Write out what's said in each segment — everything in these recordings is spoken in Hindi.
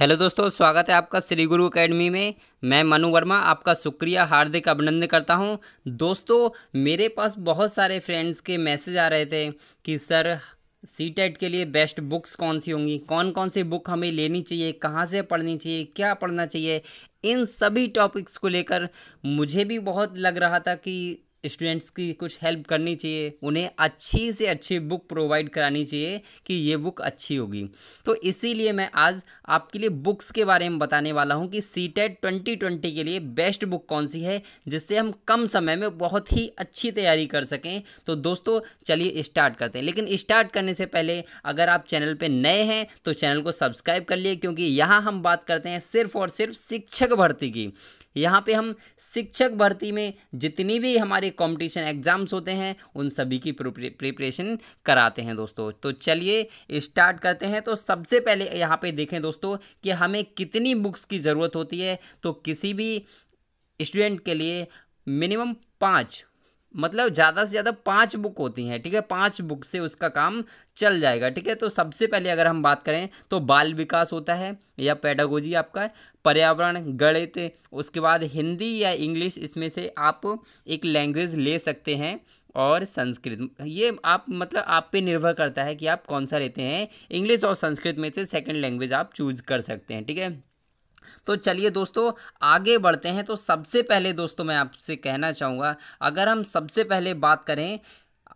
हेलो दोस्तों स्वागत है आपका श्री गुरु अकेडमी में मैं मनु वर्मा आपका शुक्रिया हार्दिक अभिनंदन करता हूं दोस्तों मेरे पास बहुत सारे फ्रेंड्स के मैसेज आ रहे थे कि सर सी टेट e के लिए बेस्ट बुक्स कौन सी होंगी कौन कौन सी बुक हमें लेनी चाहिए कहाँ से पढ़नी चाहिए क्या पढ़ना चाहिए इन सभी टॉपिक्स को लेकर मुझे भी बहुत लग रहा था कि स्टूडेंट्स की कुछ हेल्प करनी चाहिए उन्हें अच्छी से अच्छी बुक प्रोवाइड करानी चाहिए कि ये बुक अच्छी होगी तो इसीलिए मैं आज आपके लिए बुक्स के बारे में बताने वाला हूँ कि C TET e twenty twenty के लिए बेस्ट बुक कौन सी है जिससे हम कम समय में बहुत ही अच्छी तैयारी कर सकें तो दोस्तों चलिए स्टार्ट करते हैं लेकिन स्टार्ट करने से पहले अगर आप चैनल पर नए हैं तो चैनल को सब्सक्राइब कर लिए क्योंकि यहाँ हम बात करते हैं सिर्फ और सिर्फ शिक्षक भर्ती की यहाँ पे हम शिक्षक भर्ती में जितनी भी हमारे कंपटीशन एग्ज़ाम्स होते हैं उन सभी की प्रिपरेशन कराते हैं दोस्तों तो चलिए स्टार्ट करते हैं तो सबसे पहले यहाँ पे देखें दोस्तों कि हमें कितनी बुक्स की ज़रूरत होती है तो किसी भी स्टूडेंट के लिए मिनिमम पाँच मतलब ज़्यादा से ज़्यादा पाँच बुक होती हैं ठीक है पाँच बुक से उसका काम चल जाएगा ठीक है तो सबसे पहले अगर हम बात करें तो बाल विकास होता है या पैडागोजी आपका पर्यावरण गणित उसके बाद हिंदी या इंग्लिश इसमें से आप एक लैंग्वेज ले सकते हैं और संस्कृत ये आप मतलब आप पे निर्भर करता है कि आप कौन सा लेते हैं इंग्लिश और संस्कृत में से सेकंड लैंग्वेज आप चूज कर सकते हैं ठीक है तो चलिए दोस्तों आगे बढ़ते हैं तो सबसे पहले दोस्तों मैं आपसे कहना चाहूँगा अगर हम सबसे पहले बात करें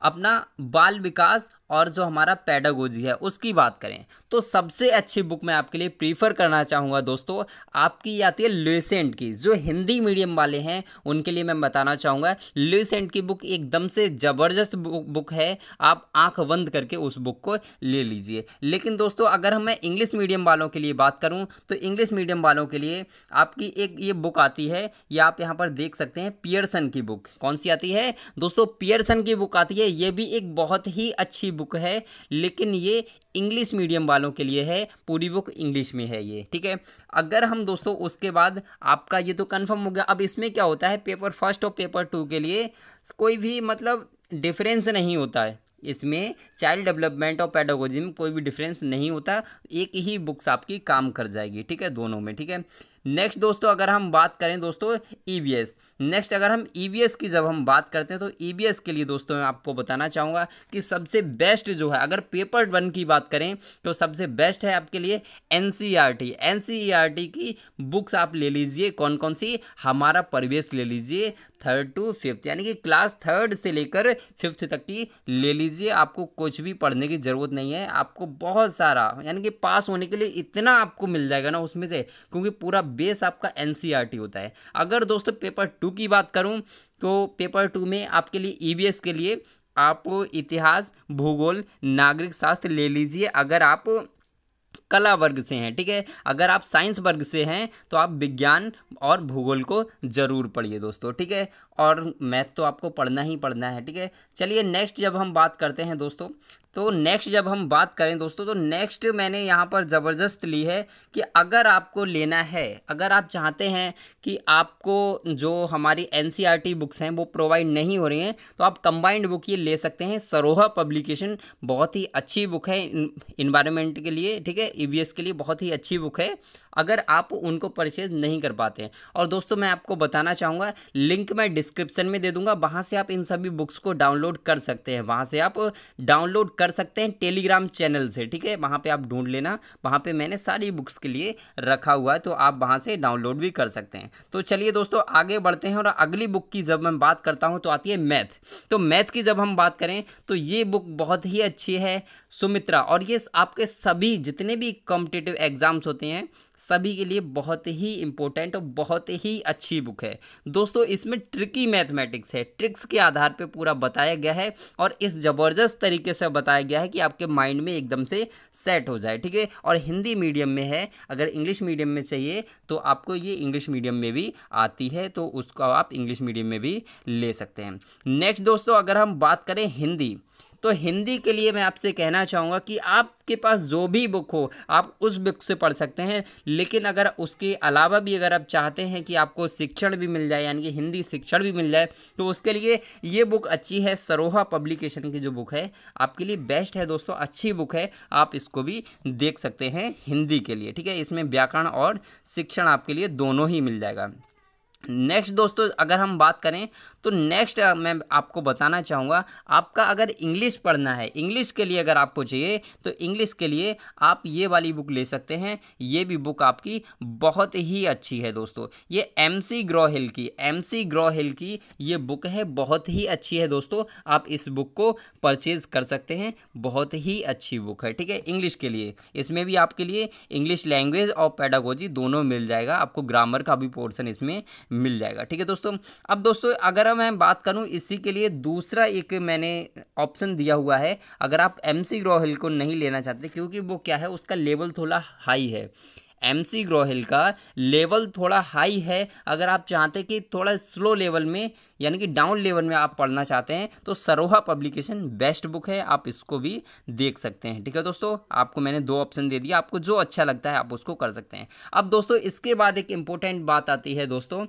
अपना बाल विकास और जो हमारा पैडागोजी है उसकी बात करें तो सबसे अच्छी बुक मैं आपके लिए प्रीफर करना चाहूँगा दोस्तों आपकी आती है लुसेंट की जो हिंदी मीडियम वाले हैं उनके लिए मैं बताना चाहूँगा लुसेंट की बुक एकदम से ज़बरदस्त बुक है आप आँख बंद करके उस बुक को ले लीजिए लेकिन दोस्तों अगर मैं इंग्लिश मीडियम वालों के लिए बात करूँ तो इंग्लिश मीडियम वालों के लिए आपकी एक ये बुक आती है या आप यहाँ पर देख सकते हैं पियरसन की बुक कौन सी आती है दोस्तों पियरसन की बुक आती है ये भी एक बहुत ही अच्छी बुक है लेकिन ये इंग्लिश मीडियम वालों के लिए है पूरी बुक इंग्लिश में है ये ठीक है अगर हम दोस्तों उसके बाद आपका ये तो कन्फर्म हो गया अब इसमें क्या होता है पेपर फर्स्ट और पेपर टू के लिए कोई भी मतलब डिफरेंस नहीं होता है इसमें चाइल्ड डेवलपमेंट और पेडागोजी में कोई भी डिफरेंस नहीं होता एक ही बुक्स आपकी काम कर जाएगी ठीक है दोनों में ठीक है नेक्स्ट दोस्तों अगर हम बात करें दोस्तों ई e नेक्स्ट अगर हम ई e की जब हम बात करते हैं तो ई e के लिए दोस्तों मैं आपको बताना चाहूँगा कि सबसे बेस्ट जो है अगर पेपर वन की बात करें तो सबसे बेस्ट है आपके लिए एन सी की बुक्स आप ले लीजिए कौन कौन सी हमारा परिवेश ले लीजिए थर्ड टू फिफ्थ यानी कि क्लास थर्ड से लेकर फिफ्थ तक की ले लीजिए आपको कुछ भी पढ़ने की ज़रूरत नहीं है आपको बहुत सारा यानी कि पास होने के लिए इतना आपको मिल जाएगा ना उसमें से क्योंकि पूरा बेस आपका एन e होता है अगर दोस्तों पेपर टू की बात करूँ तो पेपर टू में आपके लिए ई e के लिए आप इतिहास भूगोल नागरिक शास्त्र ले लीजिए अगर आप कला वर्ग से हैं ठीक है अगर आप साइंस वर्ग से हैं तो आप विज्ञान और भूगोल को ज़रूर पढ़िए दोस्तों ठीक है और मैथ तो आपको पढ़ना ही पढ़ना है ठीक है चलिए नेक्स्ट जब हम बात करते हैं दोस्तों तो नेक्स्ट जब हम बात करें दोस्तों तो नेक्स्ट मैंने यहाँ पर ज़बरदस्त ली है कि अगर आपको लेना है अगर आप चाहते हैं कि आपको जो हमारी एन बुक्स e हैं वो प्रोवाइड नहीं हो रही हैं तो आप कंबाइंड बुक ये ले सकते हैं सरोहा पब्लिकेशन बहुत ही अच्छी बुक है इन्वायरमेंट के लिए ठीक है ई e के लिए बहुत ही अच्छी बुक है अगर आप उनको परचेज़ नहीं कर पाते हैं और दोस्तों मैं आपको बताना चाहूँगा लिंक मैं डिस्क्रिप्शन में दे दूँगा वहाँ से आप इन सभी बुक्स को डाउनलोड कर सकते हैं वहाँ से आप डाउनलोड कर सकते हैं टेलीग्राम चैनल से ठीक है वहाँ पर आप ढूंढ लेना वहाँ पर मैंने सारी बुक्स के लिए रखा हुआ है तो आप वहाँ से डाउनलोड भी कर सकते हैं तो चलिए दोस्तों आगे बढ़ते हैं और अगली बुक की जब मैं बात करता हूँ तो आती है मैथ तो मैथ की जब हम बात करें तो ये बुक बहुत ही अच्छी है सुमित्रा और ये आपके सभी जितने भी कॉम्पिटेटिव एग्ज़ाम्स होते हैं सभी के लिए बहुत ही इम्पोर्टेंट और बहुत ही अच्छी बुक है दोस्तों इसमें ट्रिकी मैथमेटिक्स है ट्रिक्स के आधार पे पूरा बताया गया है और इस ज़बरदस्त तरीके से बताया गया है कि आपके माइंड में एकदम से सेट हो जाए ठीक है और हिंदी मीडियम में है अगर इंग्लिश मीडियम में चाहिए तो आपको ये इंग्लिश मीडियम में भी आती है तो उसको आप इंग्लिश मीडियम में भी ले सकते हैं नेक्स्ट दोस्तों अगर हम बात करें हिंदी तो हिंदी के लिए मैं आपसे कहना चाहूँगा कि आपके पास जो भी बुक हो आप उस बुक से पढ़ सकते हैं लेकिन अगर उसके अलावा भी अगर आप चाहते हैं कि आपको शिक्षण भी मिल जाए यानी कि हिंदी शिक्षण भी मिल जाए तो उसके लिए ये बुक अच्छी है सरोहा पब्लिकेशन की जो बुक है आपके लिए बेस्ट है दोस्तों अच्छी बुक है आप इसको भी देख सकते हैं हिंदी के लिए ठीक है इसमें व्याकरण और शिक्षण आपके लिए दोनों ही मिल जाएगा नेक्स्ट दोस्तों अगर हम बात करें तो नेक्स्ट मैं आपको बताना चाहूँगा आपका अगर इंग्लिश पढ़ना है इंग्लिश के लिए अगर आपको चाहिए तो इंग्लिश के लिए आप ये वाली बुक ले सकते हैं ये भी बुक आपकी बहुत ही अच्छी है दोस्तों ये एम सी हिल की एम सी हिल की ये बुक है बहुत ही अच्छी है दोस्तों आप इस बुक को परचेज़ कर सकते हैं बहुत ही अच्छी बुक है ठीक है इंग्लिश के लिए इसमें भी आपके लिए इंग्लिश लैंग्वेज और पैडागोजी दोनों मिल जाएगा आपको ग्रामर का भी पोर्सन इसमें मिल जाएगा ठीक है दोस्तों अब दोस्तों अगर मैं बात करूँ इसी के लिए दूसरा एक मैंने ऑप्शन दिया हुआ है अगर आप एम सी ग्रोहिल को नहीं लेना चाहते क्योंकि वो क्या है उसका लेवल थोड़ा हाई है एम सी ग्रोहिल का लेवल थोड़ा हाई है अगर आप चाहते कि थोड़ा स्लो लेवल में यानी कि डाउन लेवल में आप पढ़ना चाहते हैं तो सरोहा पब्लिकेशन बेस्ट बुक है आप इसको भी देख सकते हैं ठीक है दोस्तों आपको मैंने दो ऑप्शन दे दिया आपको जो अच्छा लगता है आप उसको कर सकते हैं अब दोस्तों इसके बाद एक इम्पोर्टेंट बात आती है दोस्तों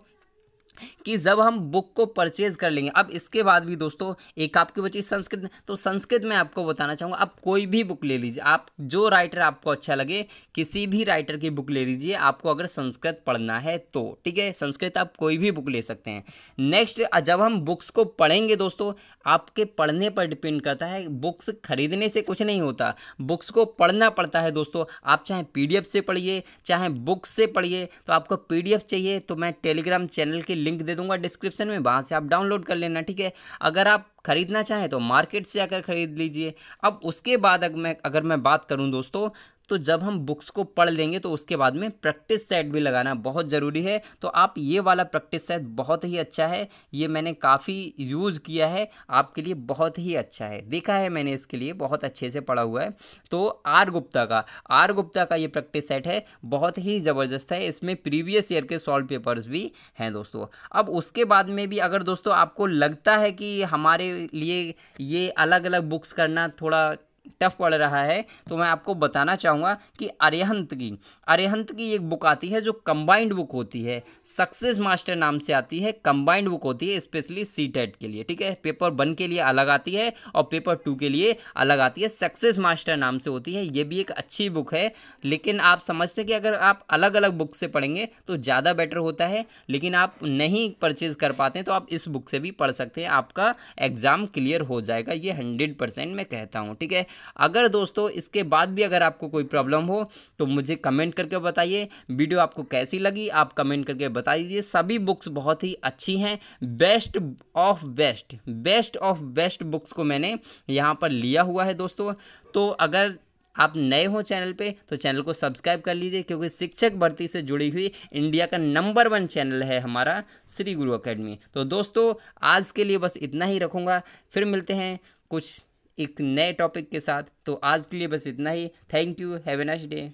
कि जब हम बुक को परचेज कर लेंगे अब इसके बाद भी दोस्तों एक आपकी बची संस्कृत तो संस्कृत में आपको बताना चाहूँगा आप कोई भी बुक ले लीजिए आप जो राइटर आपको अच्छा लगे किसी भी राइटर की बुक ले लीजिए आपको अगर संस्कृत पढ़ना है तो ठीक है संस्कृत आप कोई भी बुक ले सकते हैं नेक्स्ट जब हम बुक्स को पढ़ेंगे दोस्तों आपके पढ़ने पर डिपेंड करता है बुक्स खरीदने से कुछ नहीं होता बुक्स को पढ़ना पड़ता है दोस्तों आप चाहे पी से पढ़िए चाहे बुक्स से पढ़िए तो आपको पी चाहिए तो मैं टेलीग्राम चैनल के लिंक दे दूंगा डिस्क्रिप्शन में वहाँ से आप डाउनलोड कर लेना ठीक है अगर आप ख़रीदना चाहें तो मार्केट से आकर ख़रीद लीजिए अब उसके बाद अगर मैं अगर मैं बात करूँ दोस्तों तो जब हम बुक्स को पढ़ लेंगे तो उसके बाद में प्रैक्टिस सेट भी लगाना बहुत ज़रूरी है तो आप ये वाला प्रैक्टिस सेट बहुत ही अच्छा है ये मैंने काफ़ी यूज़ किया है आपके लिए बहुत ही अच्छा है देखा है मैंने इसके लिए बहुत अच्छे से पढ़ा हुआ है तो आर गुप्ता का आर गुप्ता का ये प्रैक्टिस सेट है बहुत ही ज़बरदस्त है इसमें प्रीवियस ईयर के सॉल्व पेपर्स भी हैं दोस्तों अब उसके बाद में भी अगर दोस्तों आपको लगता है कि हमारे लिए ये अलग अलग बुक्स करना थोड़ा टफ पड़ रहा है तो मैं आपको बताना चाहूँगा कि अरेहंत की अरेहंत की एक बुक आती है जो कंबाइंड बुक होती है सक्सेस मास्टर नाम से आती है कंबाइंड बुक होती है स्पेशली सी टेट के लिए ठीक है पेपर वन के लिए अलग आती है और पेपर टू के लिए अलग आती है सक्सेस मास्टर नाम से होती है ये भी एक अच्छी बुक है लेकिन आप समझते हैं कि अगर आप अलग अलग बुक से पढ़ेंगे तो ज़्यादा बेटर होता है लेकिन आप नहीं परचेज़ कर पाते तो आप इस बुक से भी पढ़ सकते हैं आपका एग्ज़ाम क्लियर हो जाएगा ये हंड्रेड परसेंट मैं कहता हूँ ठीक है अगर दोस्तों इसके बाद भी अगर आपको कोई प्रॉब्लम हो तो मुझे कमेंट करके बताइए वीडियो आपको कैसी लगी आप कमेंट करके बता दीजिए सभी बुक्स बहुत ही अच्छी हैं best of best best of best books को मैंने यहाँ पर लिया हुआ है दोस्तों तो अगर आप नए हो चैनल पे तो चैनल को सब्सक्राइब कर लीजिए क्योंकि शिक्षक भर्ती से जुड़ी हुई इंडिया का नंबर वन चैनल है हमारा श्री गुरु अकेडमी तो दोस्तों आज के लिए बस इतना ही रखूँगा फिर मिलते हैं कुछ एक नए टॉपिक के साथ तो आज के लिए बस इतना ही thank you have a nice day